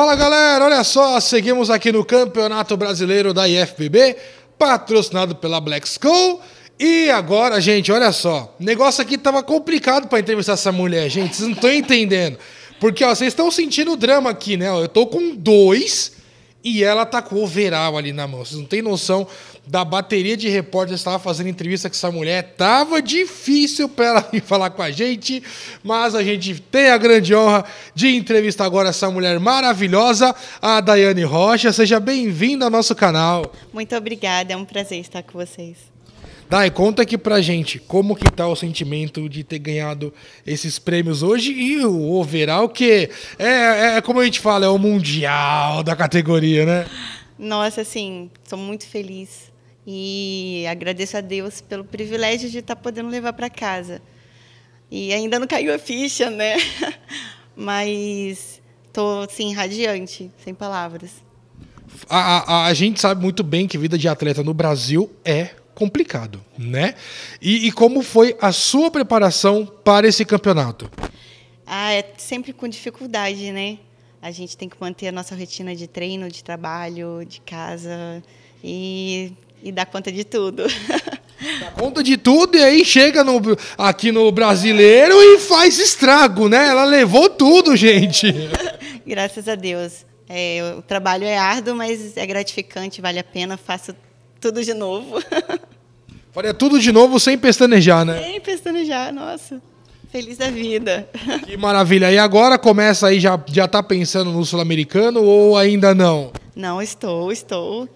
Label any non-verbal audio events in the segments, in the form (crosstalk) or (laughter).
Fala galera, olha só, seguimos aqui no Campeonato Brasileiro da IFBB, patrocinado pela Black School. E agora, gente, olha só, o negócio aqui tava complicado para entrevistar essa mulher, gente, vocês não estão entendendo. Porque, ó, vocês estão sentindo o drama aqui, né? Eu tô com dois e ela tá com o overall ali na mão, vocês não têm noção da bateria de repórteres estava fazendo entrevista com essa mulher. Tava difícil para ela vir falar com a gente, mas a gente tem a grande honra de entrevistar agora essa mulher maravilhosa, a Daiane Rocha. Seja bem-vinda ao nosso canal. Muito obrigada, é um prazer estar com vocês. Dai, conta aqui pra gente como que tá o sentimento de ter ganhado esses prêmios hoje e o overall, que é, é, é como a gente fala, é o mundial da categoria, né? Nossa, assim, sou muito feliz e agradeço a Deus pelo privilégio de estar podendo levar para casa. E ainda não caiu a ficha, né? (laughs) Mas estou, assim, radiante, sem palavras. A, a, a, gente sabe muito bem que vida de atleta no Brasil é complicado, né? E, e como foi a sua preparação para esse campeonato? Ah, é sempre com dificuldade, né? A gente tem que manter a nossa rotina de treino, de trabalho, de casa. E e dá conta de tudo. (laughs) Dá conta de tudo e aí chega no, aqui no brasileiro e faz estrago, né? Ela levou tudo, gente. (laughs) Graças a Deus. É, o trabalho é árduo, mas é gratificante, vale a pena, faço tudo de novo. (laughs) Faria tudo de novo sem pestanejar, né? Sem pestanejar, nossa. Feliz da vida. Que maravilha. E agora começa aí, já, já tá pensando no Sul-Americano ou ainda não? Não, estou, estou.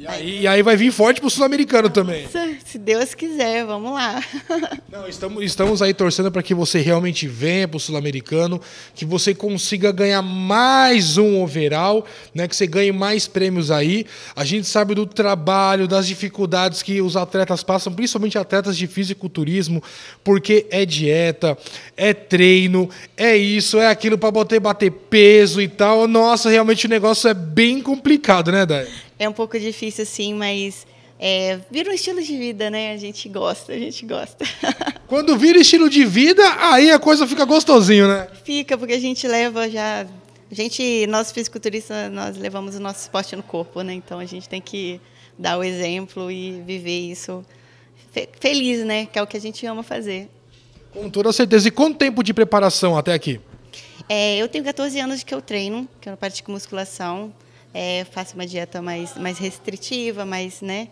E aí, e aí vai vir forte pro sul-americano também. Se Deus quiser, vamos lá. (laughs) Não, estamos, estamos aí torcendo para que você realmente venha pro sul-americano, que você consiga ganhar mais um overall, né? Que você ganhe mais prêmios aí. A gente sabe do trabalho, das dificuldades que os atletas passam, principalmente atletas de fisiculturismo, porque é dieta, é treino, é isso, é aquilo para bater, bater peso e tal. Nossa, realmente o negócio é bem complicado, né, Dai? é um pouco difícil, assim, mas é, vira um estilo de vida, né? A gente gosta, a gente gosta. (laughs) Quando vira estilo de vida, aí a coisa fica gostosinho, né? Fica, porque a gente leva já. A gente, nós fisiculturistas, nós levamos o nosso esporte no corpo, né? Então a gente tem que dar o exemplo e viver isso fe feliz, né? Que é o que a gente ama fazer. Com toda certeza. E quanto tempo de preparação até aqui? É, eu tenho 14 anos que eu treino, que eu pratico musculação é, faço uma dieta mais, mais restritiva, mas né?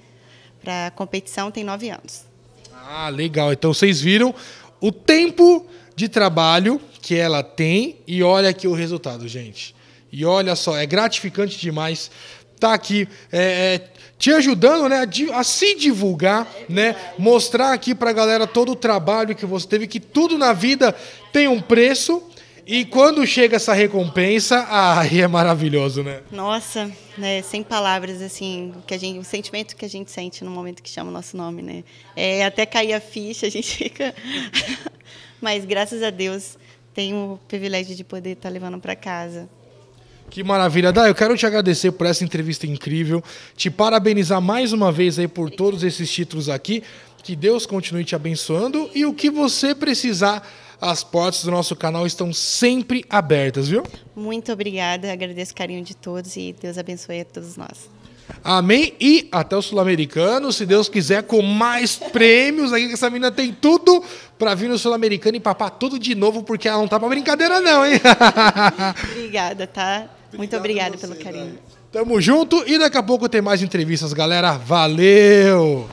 Para competição tem nove anos. Ah, legal. Então vocês viram o tempo de trabalho que ela tem e olha aqui o resultado, gente. E olha só, é gratificante demais tá aqui é, é te ajudando né, a, a se divulgar, né, mostrar aqui para a galera todo o trabalho que você teve, que tudo na vida tem um preço e quando chega essa recompensa, aí é maravilhoso, né? Nossa, né, sem palavras, assim, que a gente, o sentimento que a gente sente no momento que chama o nosso nome, né? É, até cair a ficha, a gente (laughs) fica. Mas graças a Deus tenho o privilégio de poder estar tá levando para casa. Que maravilha. Dai, eu quero te agradecer por essa entrevista incrível, te parabenizar mais uma vez aí por todos esses títulos aqui. Que Deus continue te abençoando e o que você precisar as portas do nosso canal estão sempre abertas, viu? Muito obrigada, agradeço o carinho de todos e Deus abençoe a todos nós. Amém e até o sul-americano, se Deus quiser, com mais prêmios aqui, que essa menina tem tudo para vir no sul-americano e papar tudo de novo, porque ela não tá para brincadeira não, hein? (laughs) obrigada, tá? Obrigado Muito obrigada pelo carinho. Né? Tamo junto e daqui a pouco tem mais entrevistas, galera. Valeu!